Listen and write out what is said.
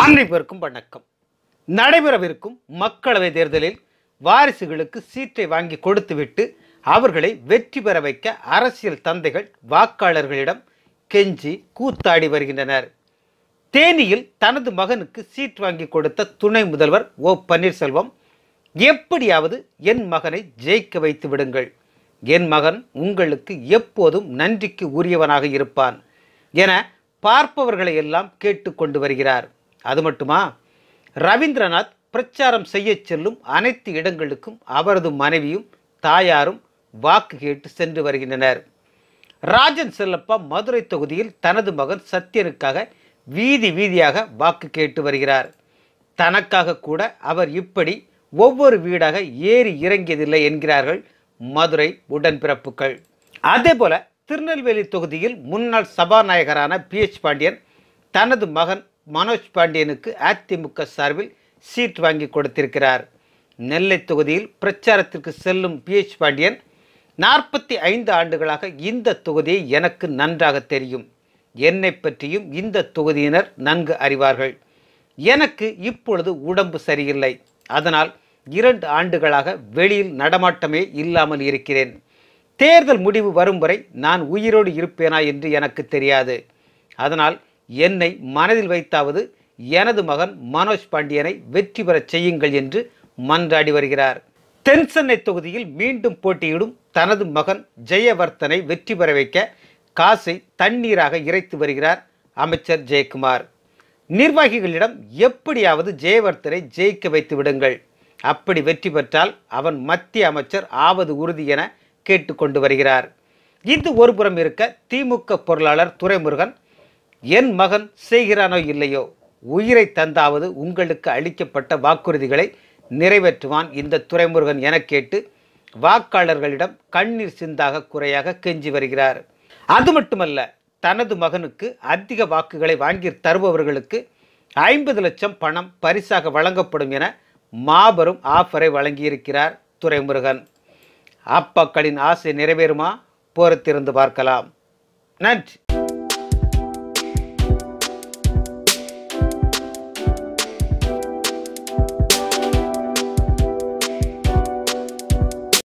அனைவருக்கும் வணக்கம் நடைபெறவிருக்கும் மக்களவை தேர்தலில் வாரிசுகளுக்கு சீட்டை வாங்கி கொடுத்துவிட்டு அவர்களை வெற்றி பெற வைக்க அரசியல் தந்தைகள் வாக்காளர்களிடம் கெஞ்சி கூத்தாடி வருகின்றனர் தேனியில் தனது மகனுக்கு சீட் வாங்கி கொடுத்த துணை முதல்வர் ஓ பன்னீர்செல்வம் எப்படியாவது என் மகனை ஜெயிக்க வைத்து விடுங்கள் என் மகன் உங்களுக்கு எப்போதும் நன்றிக்கு உரியவனாக இருப்பான் என பார்ப்பவர்களை எல்லாம் கேட்டுக்கொண்டு வருகிறார் அது மட்டுமா ரவீந்திரநாத் பிரச்சாரம் செய்ய செல்லும் அனைத்து இடங்களுக்கும் அவரது மனைவியும் தாயாரும் வாக்கு கேட்டு சென்று வருகின்றனர் ராஜன் செல்லப்பா மதுரை தொகுதியில் தனது மகன் சத்யனுக்காக வீதி வீதியாக வாக்கு கேட்டு வருகிறார் தனக்காக கூட அவர் இப்படி ஒவ்வொரு வீடாக ஏறி இறங்கியதில்லை என்கிறார்கள் மதுரை உடன்பிறப்புகள் அதே போல திருநெல்வேலி தொகுதியில் முன்னாள் சபாநாயகரான பி எச் பாண்டியன் தனது மகன் மனோஜ் பாண்டியனுக்கு அதிமுக சார்பில் சீட் வாங்கி கொடுத்திருக்கிறார் நெல்லை தொகுதியில் பிரச்சாரத்திற்கு செல்லும் எச் பாண்டியன் நாற்பத்தி ஐந்து ஆண்டுகளாக இந்த தொகுதியை எனக்கு நன்றாக தெரியும் என்னை பற்றியும் இந்த தொகுதியினர் நன்கு அறிவார்கள் எனக்கு இப்பொழுது உடம்பு சரியில்லை அதனால் இரண்டு ஆண்டுகளாக வெளியில் நடமாட்டமே இல்லாமல் இருக்கிறேன் தேர்தல் முடிவு வரும் வரை நான் உயிரோடு இருப்பேனா என்று எனக்கு தெரியாது அதனால் என்னை மனதில் வைத்தாவது எனது மகன் மனோஜ் பாண்டியனை வெற்றி பெறச் செய்யுங்கள் என்று மன்றாடி வருகிறார் தென் தொகுதியில் மீண்டும் போட்டியிடும் தனது மகன் ஜெயவர்த்தனை வெற்றி பெற வைக்க காசை தண்ணீராக இறைத்து வருகிறார் அமைச்சர் ஜெயக்குமார் நிர்வாகிகளிடம் எப்படியாவது ஜெயவர்த்தனை ஜெயிக்க வைத்து விடுங்கள் அப்படி வெற்றி பெற்றால் அவன் மத்திய அமைச்சர் ஆவது உறுதி என கேட்டுக்கொண்டு வருகிறார் இது ஒருபுறம் இருக்க திமுக பொருளாளர் துரைமுருகன் என் மகன் செய்கிறானோ இல்லையோ உயிரை தந்தாவது உங்களுக்கு அளிக்கப்பட்ட வாக்குறுதிகளை நிறைவேற்றுவான் இந்த துறைமுருகன் என கேட்டு வாக்காளர்களிடம் கண்ணீர் சிந்தாக குறையாக கெஞ்சி வருகிறார் அது மட்டுமல்ல தனது மகனுக்கு அதிக வாக்குகளை வாங்கி தருபவர்களுக்கு ஐம்பது லட்சம் பணம் பரிசாக வழங்கப்படும் என மாபெரும் ஆஃபரை வழங்கியிருக்கிறார் துரைமுருகன் அப்பாக்களின் ஆசை நிறைவேறுமா போரத்திருந்து பார்க்கலாம் நன்றி